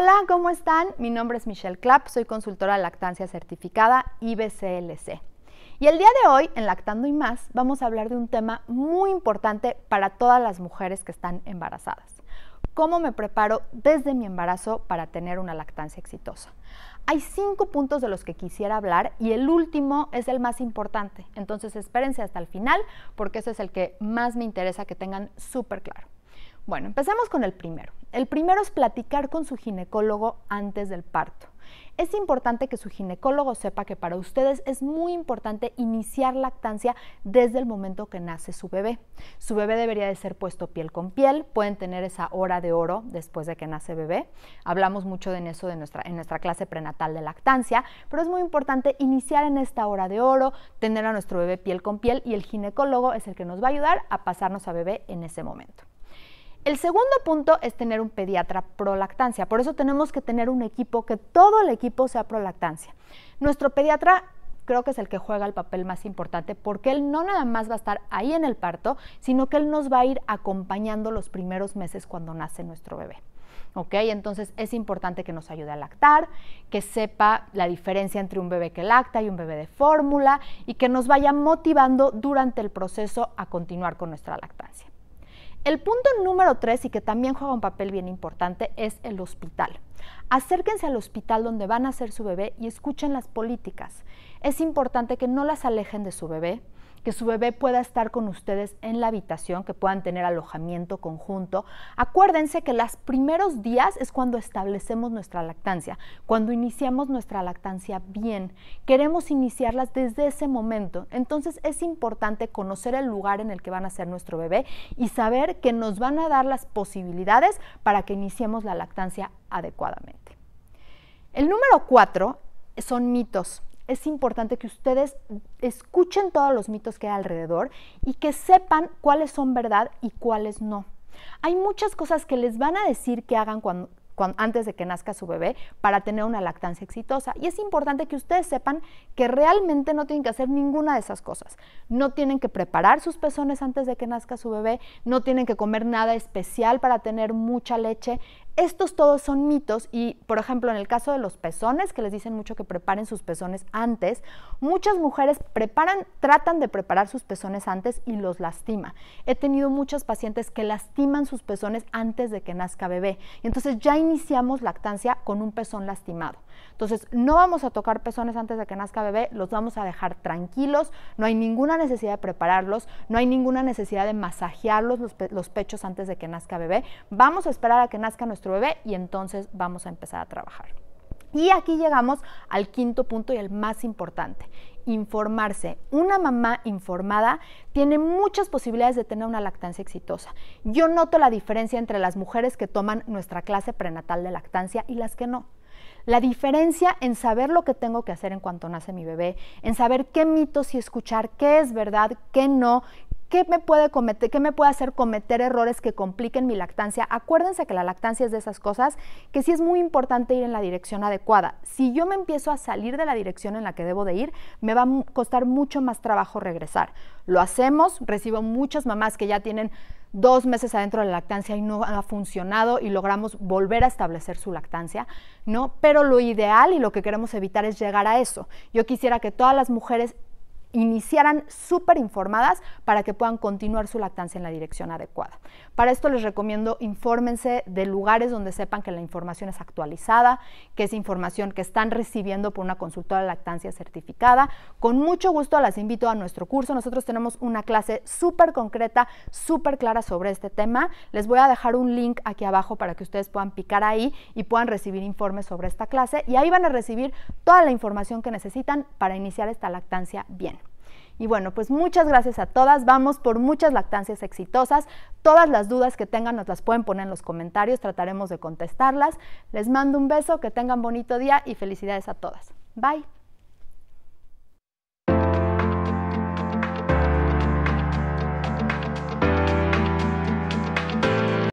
Hola, ¿cómo están? Mi nombre es Michelle Clapp, soy consultora de lactancia certificada IBCLC. Y el día de hoy, en Lactando y más, vamos a hablar de un tema muy importante para todas las mujeres que están embarazadas. ¿Cómo me preparo desde mi embarazo para tener una lactancia exitosa? Hay cinco puntos de los que quisiera hablar y el último es el más importante. Entonces espérense hasta el final porque ese es el que más me interesa que tengan súper claro. Bueno, empecemos con el primero. El primero es platicar con su ginecólogo antes del parto. Es importante que su ginecólogo sepa que para ustedes es muy importante iniciar lactancia desde el momento que nace su bebé. Su bebé debería de ser puesto piel con piel, pueden tener esa hora de oro después de que nace bebé. Hablamos mucho de eso en nuestra clase prenatal de lactancia, pero es muy importante iniciar en esta hora de oro, tener a nuestro bebé piel con piel y el ginecólogo es el que nos va a ayudar a pasarnos a bebé en ese momento. El segundo punto es tener un pediatra prolactancia. Por eso tenemos que tener un equipo, que todo el equipo sea prolactancia. Nuestro pediatra creo que es el que juega el papel más importante porque él no nada más va a estar ahí en el parto, sino que él nos va a ir acompañando los primeros meses cuando nace nuestro bebé. ¿ok? Entonces es importante que nos ayude a lactar, que sepa la diferencia entre un bebé que lacta y un bebé de fórmula y que nos vaya motivando durante el proceso a continuar con nuestra lactancia. El punto número tres y que también juega un papel bien importante es el hospital. Acérquense al hospital donde van a ser su bebé y escuchen las políticas. Es importante que no las alejen de su bebé, que su bebé pueda estar con ustedes en la habitación, que puedan tener alojamiento conjunto. Acuérdense que los primeros días es cuando establecemos nuestra lactancia, cuando iniciamos nuestra lactancia bien. Queremos iniciarlas desde ese momento. Entonces es importante conocer el lugar en el que van a ser nuestro bebé y saber que nos van a dar las posibilidades para que iniciemos la lactancia adecuadamente. El número cuatro son mitos es importante que ustedes escuchen todos los mitos que hay alrededor y que sepan cuáles son verdad y cuáles no. Hay muchas cosas que les van a decir que hagan antes de que nazca su bebé para tener una lactancia exitosa. Y es importante que ustedes sepan que realmente no tienen que hacer ninguna de esas cosas. No tienen que preparar sus pezones antes de que nazca su bebé, no tienen que comer nada especial para tener mucha leche. Estos todos son mitos y, por ejemplo, en el caso de los pezones, que les dicen mucho que preparen sus pezones antes, muchas mujeres tratan de preparar sus pezones antes y los lastima. He tenido muchas pacientes que lastiman sus pezones antes de que nazca bebé. Y entonces ya iniciamos lactancia con un pezón lastimado. Entonces, no vamos a tocar pezones antes de que nazca bebé, los vamos a dejar tranquilos, no hay ninguna necesidad de prepararlos, no hay ninguna necesidad de masajearlos los, pechos antes de que nazca bebé. Vamos a esperar a que nazca nuestro bebé y entonces vamos a empezar a trabajar. Y aquí llegamos al quinto punto y el más importante, informarse. Una mamá informada tiene muchas posibilidades de tener una lactancia exitosa. Yo noto la diferencia entre las mujeres que toman nuestra clase prenatal de lactancia y las que no. La diferencia en saber lo que tengo que hacer en cuanto nace mi bebé, en saber qué mitos y escuchar, qué es verdad, qué no, ¿Qué me, puede cometer, ¿Qué me puede hacer cometer errores que compliquen mi lactancia? Acuérdense que la lactancia es de esas cosas que sí es muy importante ir en la dirección adecuada. Si yo me empiezo a salir de la dirección en la que debo de ir, me va a costar mucho más trabajo regresar. Lo hacemos, recibo muchas mamás que ya tienen dos meses adentro de la lactancia y no ha funcionado y logramos volver a establecer su lactancia, ¿no? Pero lo ideal y lo que queremos evitar es llegar a eso. Yo quisiera que todas las mujeres iniciaran súper informadas para que puedan continuar su lactancia en la dirección adecuada. Para esto les recomiendo infórmense de lugares donde sepan que la información es actualizada, que es información que están recibiendo por una consultora de lactancia certificada. Con mucho gusto las invito a nuestro curso. Nosotros tenemos una clase súper concreta, súper clara sobre este tema. Les voy a dejar un link aquí abajo para que ustedes puedan picar ahí y puedan recibir informes sobre esta clase y ahí van a recibir toda la información que necesitan para iniciar esta lactancia bien. Y bueno, pues muchas gracias a todas. Vamos por muchas lactancias exitosas. Todas las dudas que tengan nos las pueden poner en los comentarios. Trataremos de contestarlas. Les mando un beso, que tengan bonito día y felicidades a todas. Bye.